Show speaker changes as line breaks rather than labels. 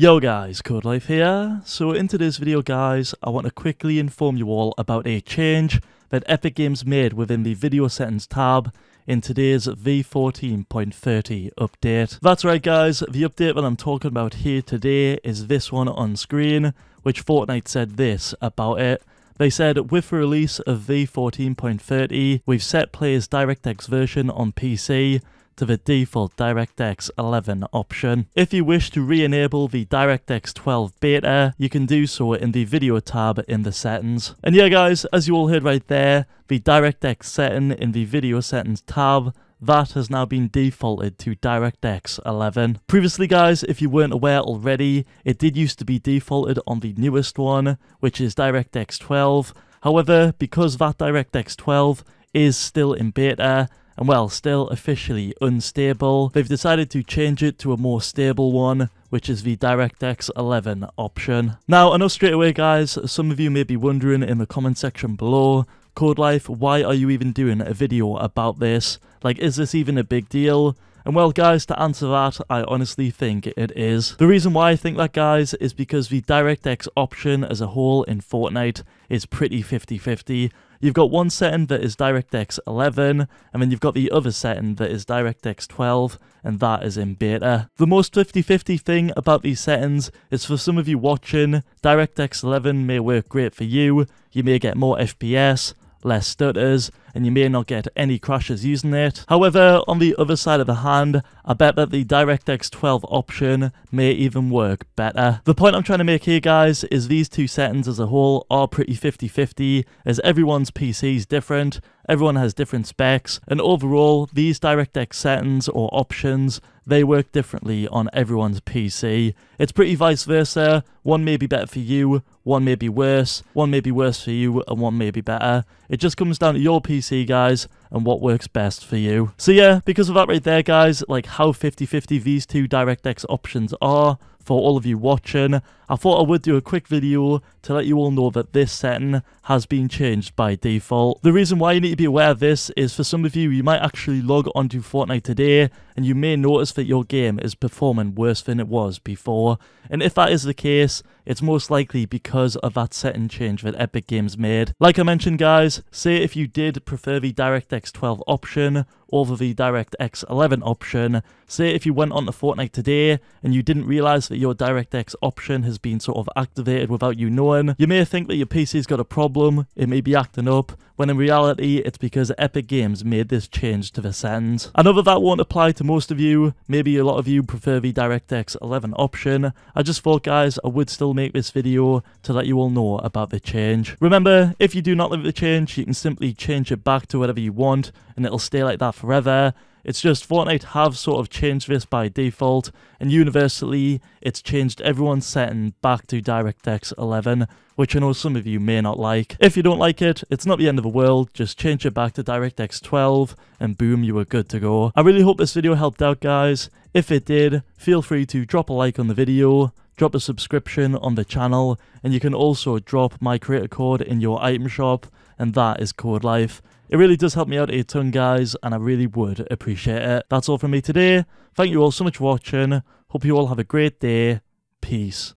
Yo guys, Code Life here. So in today's video guys, I want to quickly inform you all about a change that Epic Games made within the video settings tab in today's V14.30 update. That's right guys, the update that I'm talking about here today is this one on screen, which Fortnite said this about it. They said, with the release of V14.30, we've set players' DirectX version on PC to the default DirectX 11 option. If you wish to re-enable the DirectX 12 beta, you can do so in the video tab in the settings. And yeah guys, as you all heard right there, the DirectX setting in the video settings tab that has now been defaulted to DirectX 11. Previously guys, if you weren't aware already, it did used to be defaulted on the newest one, which is DirectX 12. However, because that DirectX 12 is still in beta, and well, still officially unstable, they've decided to change it to a more stable one, which is the DirectX 11 option. Now, I know straight away guys, some of you may be wondering in the comment section below, CodeLife, Life, why are you even doing a video about this? Like, is this even a big deal? And well, guys, to answer that, I honestly think it is. The reason why I think that, guys, is because the DirectX option as a whole in Fortnite is pretty 50-50. You've got one setting that is DirectX 11, and then you've got the other setting that is DirectX 12, and that is in beta. The most 50-50 thing about these settings is for some of you watching, DirectX 11 may work great for you, you may get more FPS, less stutters, and you may not get any crashes using it. However, on the other side of the hand, I bet that the DirectX 12 option may even work better. The point I'm trying to make here guys is these two settings as a whole are pretty 50-50 as everyone's PC is different, everyone has different specs, and overall these DirectX settings or options they work differently on everyone's PC. It's pretty vice versa. One may be better for you, one may be worse, one may be worse for you, and one may be better. It just comes down to your PC, guys, and what works best for you. So yeah, because of that right there, guys, like how 50-50 these two DirectX options are, for all of you watching. I thought I would do a quick video to let you all know that this setting has been changed by default. The reason why you need to be aware of this is for some of you, you might actually log onto Fortnite today and you may notice that your game is performing worse than it was before. And if that is the case, it's most likely because of that setting change that Epic Games made. Like I mentioned guys, say if you did prefer the DirectX 12 option over the DirectX 11 option. Say if you went onto Fortnite today and you didn't realize that your DirectX option has been sort of activated without you knowing, you may think that your PC's got a problem, it may be acting up, when in reality it's because Epic Games made this change to the settings. I know that that won't apply to most of you, maybe a lot of you prefer the DirectX 11 option, I just thought guys I would still make this video to let you all know about the change. Remember, if you do not like the change, you can simply change it back to whatever you want and it'll stay like that forever, it's just Fortnite have sort of changed this by default, and universally, it's changed everyone's setting back to DirectX 11, which I know some of you may not like. If you don't like it, it's not the end of the world, just change it back to DirectX 12, and boom, you are good to go. I really hope this video helped out, guys. If it did, feel free to drop a like on the video, drop a subscription on the channel, and you can also drop my creator code in your item shop, and that is Code Life. It really does help me out a ton, guys, and I really would appreciate it. That's all from me today. Thank you all so much for watching. Hope you all have a great day. Peace.